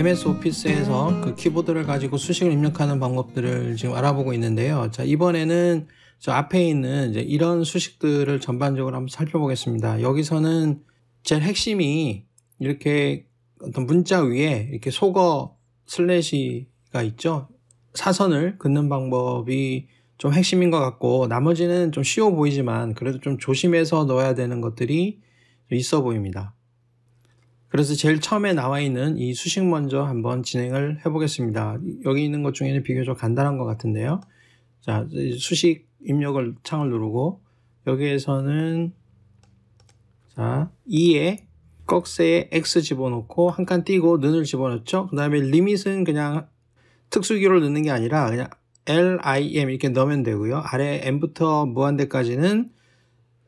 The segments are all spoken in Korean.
MS 오피스에서 그 키보드를 가지고 수식을 입력하는 방법들을 지금 알아보고 있는데요. 자, 이번에는 저 앞에 있는 이제 이런 수식들을 전반적으로 한번 살펴보겠습니다. 여기서는 제일 핵심이 이렇게 어떤 문자 위에 이렇게 속어 슬래시가 있죠. 사선을 긋는 방법이 좀 핵심인 것 같고 나머지는 좀 쉬워 보이지만 그래도 좀 조심해서 넣어야 되는 것들이 있어 보입니다. 그래서 제일 처음에 나와 있는 이 수식 먼저 한번 진행을 해보겠습니다. 여기 있는 것 중에는 비교적 간단한 것 같은데요. 자, 수식 입력을 창을 누르고 여기에서는 자 2에 꺽쇠에 x 집어넣고 한 칸 띄고 는을 집어넣죠. 그 다음에 리밋은 그냥 특수기호를 넣는 게 아니라 그냥 L, I, M 이렇게 넣으면 되고요. 아래 M부터 무한대까지는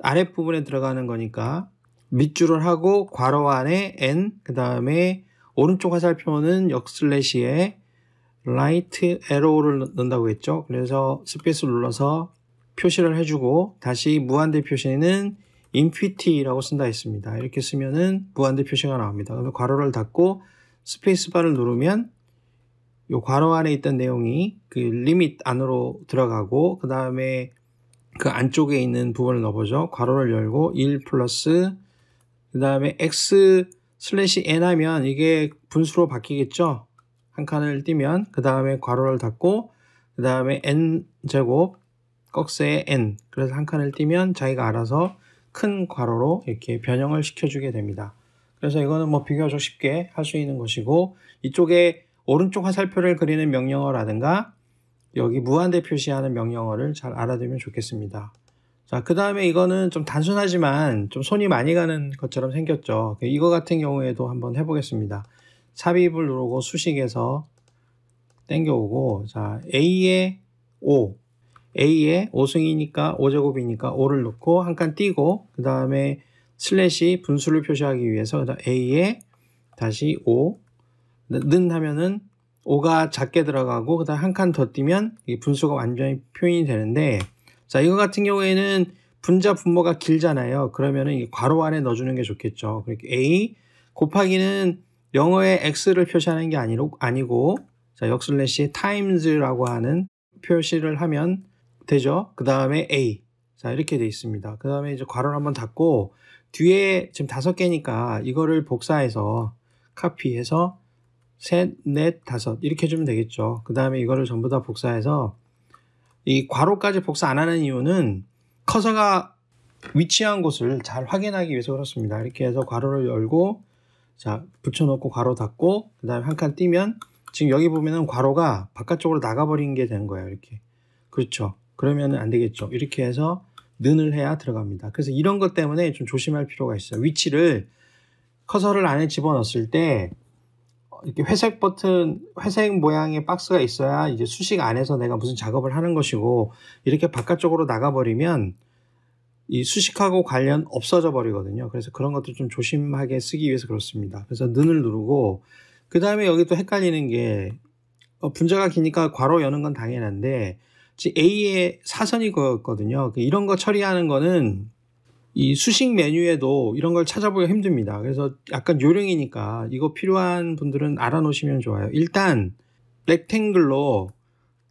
아랫부분에 들어가는 거니까 밑줄을 하고 괄호 안에 n 그 다음에 오른쪽 화살표는 역슬래시에 right arrow를 넣는다고 했죠. 그래서 스페이스 눌러서 표시를 해주고 다시 무한대 표시는 infinity라고 쓴다 했습니다. 이렇게 쓰면은 무한대 표시가 나옵니다. 그러면 괄호를 닫고 스페이스바를 누르면 요 괄호 안에 있던 내용이 그 리밋 안으로 들어가고 그 다음에 그 안쪽에 있는 부분을 넣어보죠. 괄호를 열고 1 플러스 그 다음에 x 슬래시 n 하면 이게 분수로 바뀌겠죠. 한 칸을 띄면 그 다음에 괄호를 닫고 그 다음에 n 제곱 꺽쇠의 n 그래서 한 칸을 띄면 자기가 알아서 큰 괄호로 이렇게 변형을 시켜주게 됩니다. 그래서 이거는 뭐 비교적 쉽게 할 수 있는 것이고 이쪽에 오른쪽 화살표를 그리는 명령어라든가 여기 무한대 표시하는 명령어를 잘 알아두면 좋겠습니다. 자, 그 다음에 이거는 좀 단순하지만 좀 손이 많이 가는 것처럼 생겼죠. 그 이거 같은 경우에도 한번 해보겠습니다. 삽입을 누르고 수식에서 땡겨오고, 자, A에 5. A에 5승이니까 5제곱이니까 5를 놓고 한 칸 띄고, 그 다음에 슬래시 분수를 표시하기 위해서 A에 다시 5. 는 하면은 5가 작게 들어가고, 그 다음 한 칸 더 띄면 분수가 완전히 표현이 되는데, 자, 이거 같은 경우에는 분자 분모가 길잖아요. 그러면은 이 괄호 안에 넣어주는 게 좋겠죠. 그러니까 a 곱하기는 영어의 x를 표시하는 게 아니로, 아니고 자, 역슬래시 times라고 하는 표시를 하면 되죠. 그 다음에 a 자 이렇게 돼 있습니다. 그 다음에 이제 괄호를 한번 닫고 뒤에 지금 다섯 개니까 이거를 복사해서 카피해서 셋, 넷, 다섯 이렇게 해주면 되겠죠. 그 다음에 이거를 전부 다 복사해서 이 괄호까지 복사 안 하는 이유는 커서가 위치한 곳을 잘 확인하기 위해서 그렇습니다. 이렇게 해서 괄호를 열고 자 붙여놓고 괄호 닫고 그 다음에 한 칸띄면 지금 여기 보면은 괄호가 바깥쪽으로 나가버린 게 되는 거예요. 이렇게 그렇죠. 그러면 안 되겠죠. 이렇게 해서 는을 해야 들어갑니다. 그래서 이런 것 때문에 좀 조심할 필요가 있어요. 위치를 커서를 안에 집어넣었을 때 이렇게 회색 버튼, 회색 모양의 박스가 있어야 이제 수식 안에서 내가 무슨 작업을 하는 것이고, 이렇게 바깥쪽으로 나가버리면 이 수식하고 관련 없어져 버리거든요. 그래서 그런 것들 좀 조심하게 쓰기 위해서 그렇습니다. 그래서 눈을 누르고, 그 다음에 여기 또 헷갈리는 게, 어, 분자가 기니까 괄호 여는 건 당연한데, A의 사선이 거였거든요. 그러니까 이런 거 처리하는 거는 이 수식 메뉴에도 이런 걸 찾아보기가 힘듭니다. 그래서 약간 요령이니까 이거 필요한 분들은 알아놓으시면 좋아요. 일단 렉탱글로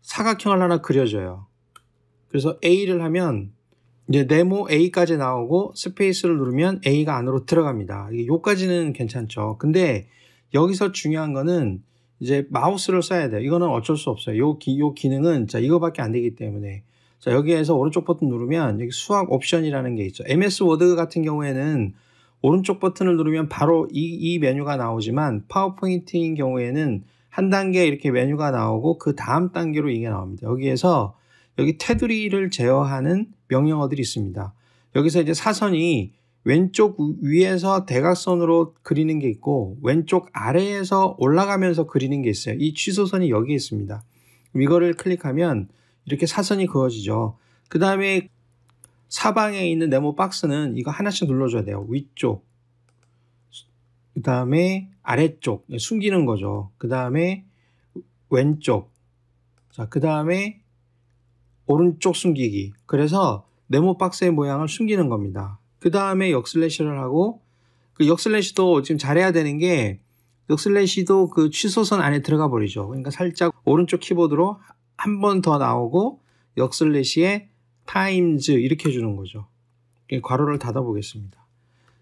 사각형을 하나 그려줘요. 그래서 A를 하면 이제 네모 A까지 나오고 스페이스를 누르면 A가 안으로 들어갑니다. 이게 요까지는 괜찮죠. 근데 여기서 중요한 거는 이제 마우스를 써야 돼요. 이거는 어쩔 수 없어요. 요, 기, 요 기능은 자, 이거밖에 안 되기 때문에 자, 여기에서 오른쪽 버튼 누르면 여기 수학 옵션이라는 게 있죠. MS 워드 같은 경우에는 오른쪽 버튼을 누르면 바로 이, 이 메뉴가 나오지만 파워포인트인 경우에는 한 단계 이렇게 메뉴가 나오고 그 다음 단계로 이게 나옵니다. 여기에서 여기 테두리를 제어하는 명령어들이 있습니다. 여기서 이제 사선이 왼쪽 위에서 대각선으로 그리는 게 있고 왼쪽 아래에서 올라가면서 그리는 게 있어요. 이 취소선이 여기에 있습니다. 이거를 클릭하면 이렇게 사선이 그어지죠. 그 다음에 사방에 있는 네모 박스는 이거 하나씩 눌러줘야 돼요. 위쪽, 그 다음에 아래쪽, 숨기는 거죠. 그 다음에 왼쪽, 자, 그 다음에 오른쪽 숨기기. 그래서 네모 박스의 모양을 숨기는 겁니다. 그 다음에 역슬래시를 하고, 그 역슬래시도 지금 잘해야 되는 게, 역슬래시도 그 취소선 안에 들어가 버리죠. 그러니까 살짝 오른쪽 키보드로 한번더 나오고 역슬래시에 타임즈 이렇게 해주는 거죠. 괄호를 닫아 보겠습니다.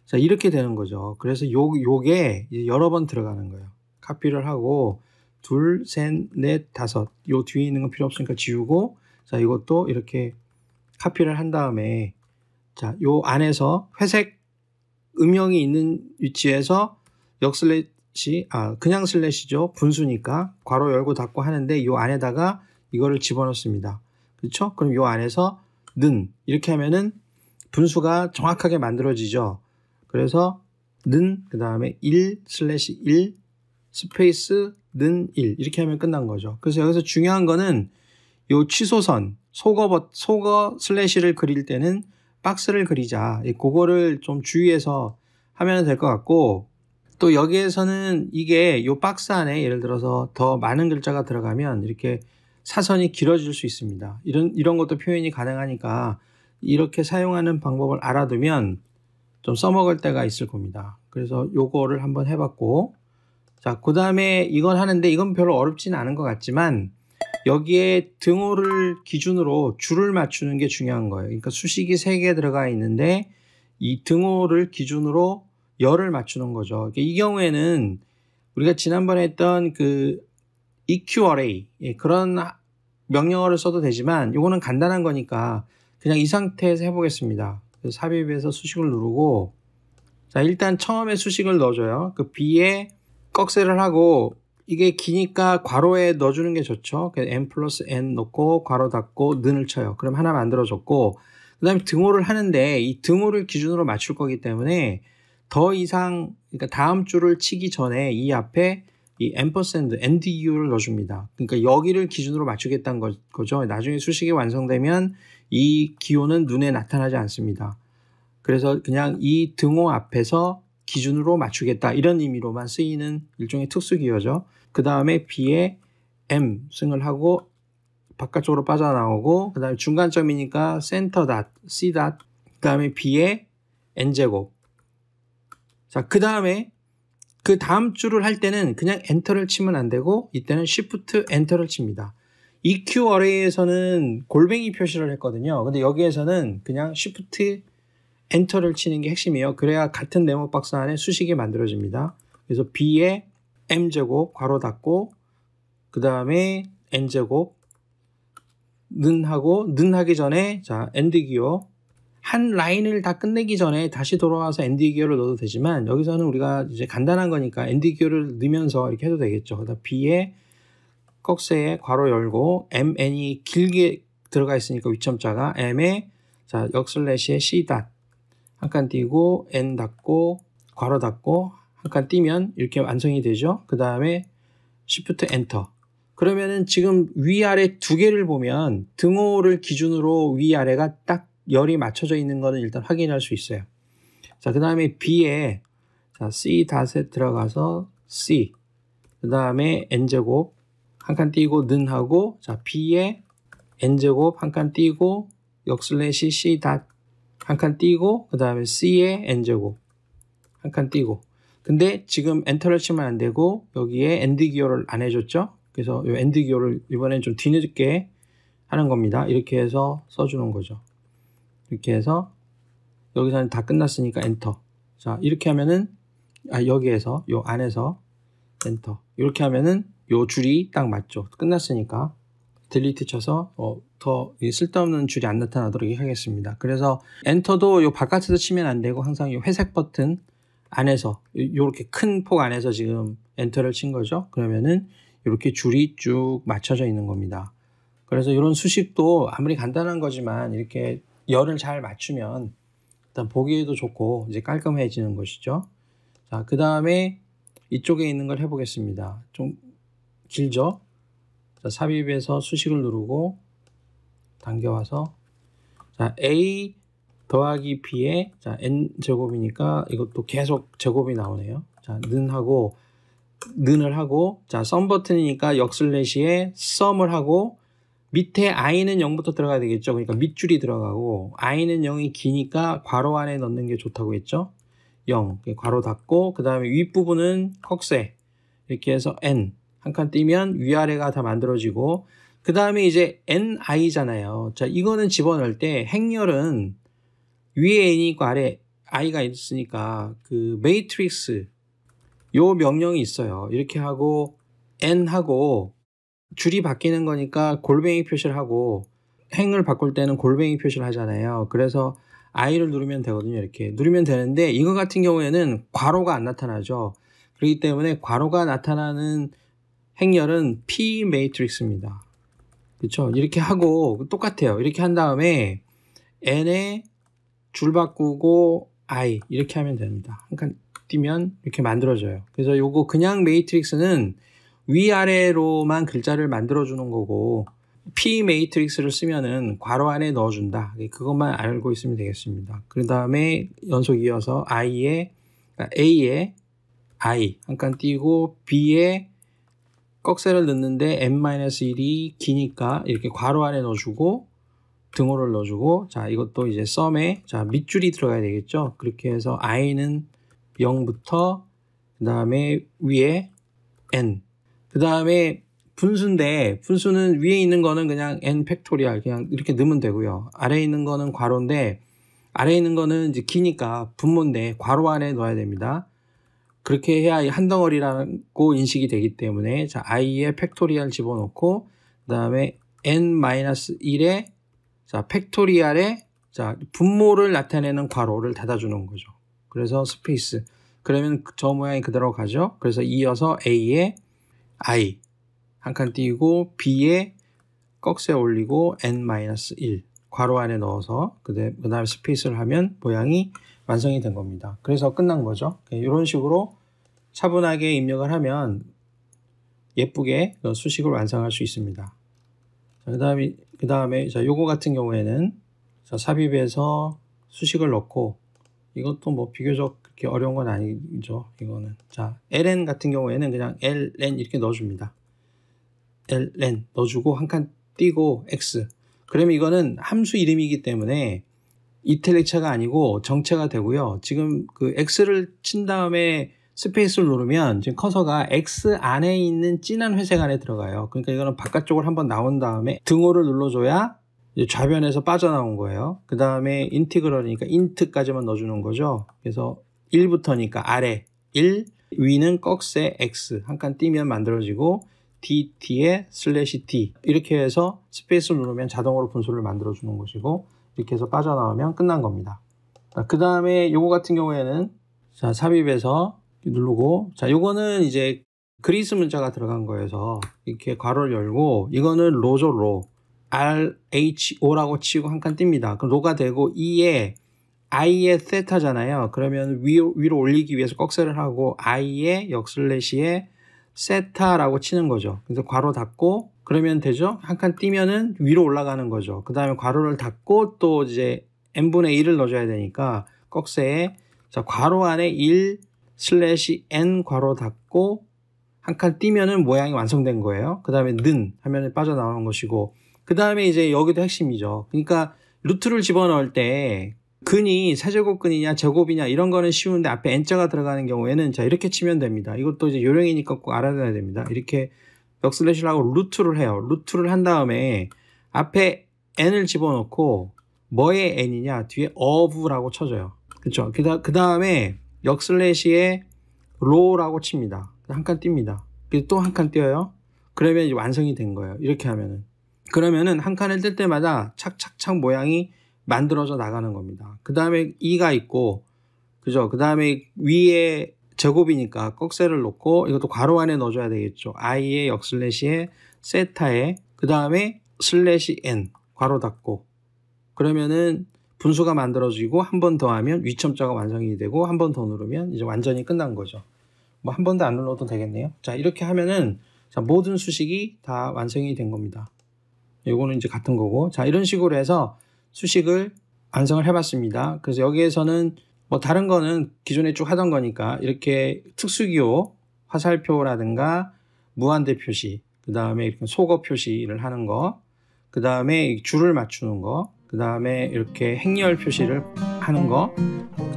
자 이렇게 되는 거죠. 그래서 요 요게 여러 번 들어가는 거예요. 카피를 하고 둘, 셋, 넷, 다섯 요 뒤에 있는 건 필요 없으니까 지우고 자 이것도 이렇게 카피를 한 다음에 자 요 안에서 회색 음영이 있는 위치에서 역슬래시 아 그냥 슬래시죠 분수니까 괄호 열고 닫고 하는데 요 안에다가 이거를 집어넣습니다. 그렇죠? 그럼 요 안에서 는 이렇게 하면은 분수가 정확하게 만들어지죠. 그래서 는그 다음에 1 슬래시 1 스페이스 는 1 이렇게 하면 끝난 거죠. 그래서 여기서 중요한 거는 요 취소선 속어 버, 소거 슬래시를 그릴 때는 박스를 그리자. 예, 그거를 좀 주의해서 하면 될 것 같고 또 여기에서는 이게 요 박스 안에 예를 들어서 더 많은 글자가 들어가면 이렇게 사선이 길어질 수 있습니다. 이런, 이런 것도 표현이 가능하니까 이렇게 사용하는 방법을 알아두면 좀 써먹을 때가 있을 겁니다. 그래서 요거를 한번 해봤고 자, 그 다음에 이건 하는데 이건 별로 어렵진 않은 것 같지만 여기에 등호를 기준으로 줄을 맞추는 게 중요한 거예요. 그러니까 수식이 3개 들어가 있는데 이 등호를 기준으로 열을 맞추는 거죠. 그러니까 이 경우에는 우리가 지난번에 했던 그 EQRA 예, 그런 명령어를 써도 되지만 이거는 간단한 거니까 그냥 이 상태에서 해보겠습니다. 삽입해서 수식을 누르고 자 일단 처음에 수식을 넣어줘요. 그 B에 꺽쇠를 하고 이게 기니까 괄호에 넣어주는 게 좋죠. 그 n 플러스 n 넣고 괄호 닫고 는을 쳐요. 그럼 하나 만들어졌고그 다음에 등호를 하는데 이 등호를 기준으로 맞출 거기 때문에 더 이상 그러니까 다음 줄을 치기 전에 이 앞에 이 ampersand, ndu를 넣어줍니다. 그러니까 여기를 기준으로 맞추겠다는 거, 죠 나중에 수식이 완성되면 이 기호는 눈에 나타나지 않습니다. 그래서 그냥 이 등호 앞에서 기준으로 맞추겠다 이런 의미로만 쓰이는 일종의 특수 기호죠. 그 다음에 b에 m 승을 하고 바깥쪽으로 빠져나오고 그 다음에 중간점이니까 센터 닷, c 닷, 그 다음에 b에 n 제곱. 자그 다음에 그 다음 줄을 할 때는 그냥 엔터를 치면 안 되고 이때는 s 프트 엔터를 칩니다. EQ 어레이에서는 골뱅이 표시를 했거든요. 근데 여기에서는 그냥 s 프트 엔터를 치는 게 핵심이에요. 그래야 같은 네모 박스 안에 수식이 만들어집니다. 그래서 B에 M제곱 괄호 닫고 그 다음에 N제곱 는 하고 는 하기 전에 자 엔드 기어 한 라인을 다 끝내기 전에 다시 돌아와서 엔디 기어를 넣어도 되지만 여기서는 우리가 이제 간단한 거니까 엔디 기어를 넣으면서 이렇게 해도 되겠죠. 그다음 B에 꺽쇠에 괄호 열고 M, N이 길게 들어가 있으니까 위첨자가 M에 자 역슬래시에 C 닷한칸 띄고 N 닫고 괄호 닫고 한 칸 띄면 이렇게 완성이 되죠. 그 다음에 Shift 엔터 그러면은 지금 위아래 두 개를 보면 등호를 기준으로 위아래가 딱 열이 맞춰져 있는 거는 일단 확인할 수 있어요. 자, 그 다음에 B에 자, C 닷에 들어가서 C 그 다음에 N제곱 한 칸 띄고 는 하고 자, B에 N제곱 한 칸 띄고 역슬래시 C 닷한칸 띄고 그 다음에 C에 N제곱 한 칸 띄고 근데 지금 엔터를 치면 안 되고 여기에 엔드 기어를안 해줬죠? 그래서 이 엔드 기호를 이번엔 좀 뒤늦게 하는 겁니다. 이렇게 해서 써주는 거죠. 이렇게 해서 여기서는 다 끝났으니까 엔터 자 이렇게 하면은 아 여기에서 요 안에서 엔터 이렇게 하면은 요 줄이 딱 맞죠 끝났으니까 딜리트 쳐서 어, 더 쓸데없는 줄이 안 나타나도록 하겠습니다 그래서 엔터도 요 바깥에서 치면 안 되고 항상 이 회색 버튼 안에서 요렇게 큰 폭 안에서 지금 엔터를 친 거죠 그러면은 이렇게 줄이 쭉 맞춰져 있는 겁니다 그래서 이런 수식도 아무리 간단한 거지만 이렇게 열을 잘 맞추면 일단 보기에도 좋고 이제 깔끔해지는 것이죠. 자, 그 다음에 이쪽에 있는 걸 해보겠습니다. 좀 길죠? 자, 삽입에서 수식을 누르고 당겨와서 자, A 더하기 B의 자, N 제곱이니까 이것도 계속 제곱이 나오네요. 자, 는하고 는을 하고 자, 썸 버튼이니까 역슬래시에 썸을 하고 밑에 i는 0부터 들어가야 되겠죠. 그러니까 밑줄이 들어가고 i는 0이 기니까 괄호 안에 넣는 게 좋다고 했죠. 0 괄호 닫고 그 다음에 윗부분은 꺽쇠 이렇게 해서 n 한 칸 띄면 위아래가 다 만들어지고 그 다음에 이제 ni잖아요. 자 이거는 집어넣을 때 행렬은 위에 n이 있고 아래 i가 있으니까 그 매트릭스 요 명령이 있어요. 이렇게 하고 n하고 줄이 바뀌는 거니까 골뱅이 표시를 하고 행을 바꿀 때는 골뱅이 표시를 하잖아요. 그래서 I를 누르면 되거든요. 이렇게 누르면 되는데 이거 같은 경우에는 괄호가 안 나타나죠. 그렇기 때문에 괄호가 나타나는 행렬은 P 매트릭스입니다. 그렇죠? 이렇게 하고 똑같아요. 이렇게 한 다음에 N에 줄 바꾸고 I 이렇게 하면 됩니다. 한칸 그러니까 뛰면 이렇게 만들어져요. 그래서 요거 그냥 매트릭스는 위아래로만 글자를 만들어주는 거고 P 매트릭스를 쓰면은 괄호 안에 넣어준다. 그것만 알고 있으면 되겠습니다. 그 다음에 연속 이어서 I에 그러니까 A에 I 한 칸 띄고 B에 꺽쇠를 넣는데 m 1이 기니까 이렇게 괄호 안에 넣어주고 등호를 넣어주고 자 이것도 이제 썸에 자 밑줄이 들어가야 되겠죠 그렇게 해서 i는 0부터 그 다음에 위에 n 그 다음에 분수인데 분수는 위에 있는 거는 그냥 n 팩토리알 그냥 이렇게 넣으면 되고요. 아래에 있는 거는 괄호인데 아래에 있는 거는 이제 기니까 분모인데 괄호 안에 넣어야 됩니다. 그렇게 해야 한 덩어리라고 인식이 되기 때문에 자 i에 팩토리알 집어넣고 그 다음에 n-1에 자 팩토리알에 자 분모를 나타내는 괄호를 닫아주는 거죠. 그래서 스페이스 그러면 저 모양이 그대로 가죠. 그래서 이어서 a에 i 한 칸띄고 b에 꺽쇠 올리고 n-1 괄호 안에 넣어서 그 다음 스페이스를 하면 모양이 완성이 된 겁니다. 그래서 끝난 거죠. 이런 예, 식으로 차분하게 입력을 하면 예쁘게 수식을 완성할 수 있습니다. 그, 그 다음에 그 다음에 요거 같은 경우에는 삽입에서 수식을 넣고 이것도 뭐 비교적 그렇게 어려운 건 아니죠. 이거는. 자, ln 같은 경우에는 그냥 ln 이렇게 넣어줍니다. ln 넣어주고 한 칸 띄고 x. 그러면 이거는 함수 이름이기 때문에 이텔렉차가 아니고 정체가 되고요. 지금 그 x를 친 다음에 스페이스를 누르면 지금 커서가 x 안에 있는 진한 회색 안에 들어가요. 그러니까 이거는 바깥쪽으로 한번 나온 다음에 등호를 눌러줘야 좌변에서 빠져나온 거예요. 그 다음에 인티그럴이니까 인트까지만 넣어주는 거죠. 그래서 1부터니까 아래 1, 위는 꺽쇠 x 한 칸 띄면 만들어지고 dt에 슬래시 t 이렇게 해서 스페이스를 누르면 자동으로 분수를 만들어 주는 것이고 이렇게 해서 빠져나오면 끝난 겁니다. 그 다음에 요거 같은 경우에는 자 삽입해서 누르고 자 요거는 이제 그리스 문자가 들어간 거여서 이렇게 괄호를 열고 이거는 로죠 로 R H O라고 치고 한 칸띕니다 그럼 로가 되고 E에 i의 세타잖아요. 그러면 위로, 위로 올리기 위해서 꺽쇠를 하고 i의 역슬래시에 세타라고 치는 거죠. 그래서 괄호 닫고 그러면 되죠. 한 칸띄면은 위로 올라가는 거죠. 그 다음에 괄호를 닫고 또 이제 n분의 1을 넣어줘야 되니까 꺽쇠에 자 괄호 안에 1 슬래시 n 괄호 닫고 한 칸띄면은 모양이 완성된 거예요. 그 다음에 는 하면은 빠져나오는 것이고 그 다음에 이제 여기도 핵심이죠. 그러니까 루트를 집어넣을 때 근이 사제곱근이냐 제곱이냐 이런 거는 쉬운데 앞에 n자가 들어가는 경우에는 자 이렇게 치면 됩니다. 이것도 이제 요령이니까 꼭 알아둬야 됩니다. 이렇게 역슬래시를 하고 루트를 해요. 루트를 한 다음에 앞에 n을 집어넣고 뭐의 n이냐 뒤에 of라고 쳐줘요. 그렇죠? 그 다음에 역슬래시에 low라고 칩니다. 한 칸띕니다또 한 칸 띄어요. 그러면 이제 완성이 된 거예요. 이렇게 하면은 그러면은 한 칸을 뜰 때마다 착착착 모양이 만들어져 나가는 겁니다. 그 다음에 이가 있고, 그죠? 그 다음에 위에 제곱이니까 꺽쇠를 놓고 이것도 괄호 안에 넣어줘야 되겠죠. i의 역슬래시에 세타에 그 다음에 슬래시 n 괄호 닫고 그러면은 분수가 만들어지고 한 번 더 하면 위첨자가 완성이 되고 한 번 더 누르면 이제 완전히 끝난 거죠. 뭐 한 번도 안 눌러도 되겠네요. 자 이렇게 하면은 자, 모든 수식이 다 완성이 된 겁니다. 이거는 이제 같은 거고 자 이런 식으로 해서 수식을 완성을 해봤습니다. 그래서 여기에서는 뭐 다른 거는 기존에 쭉 하던 거니까 이렇게 특수기호 화살표라든가 무한대 표시, 그 다음에 이렇게 소거 표시를 하는 거, 그 다음에 줄을 맞추는 거, 그 다음에 이렇게 행렬 표시를 하는 거,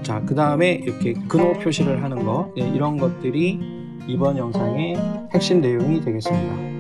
자, 그 다음에 이렇게 근호 표시를 하는 거, 네, 이런 것들이 이번 영상의 핵심 내용이 되겠습니다.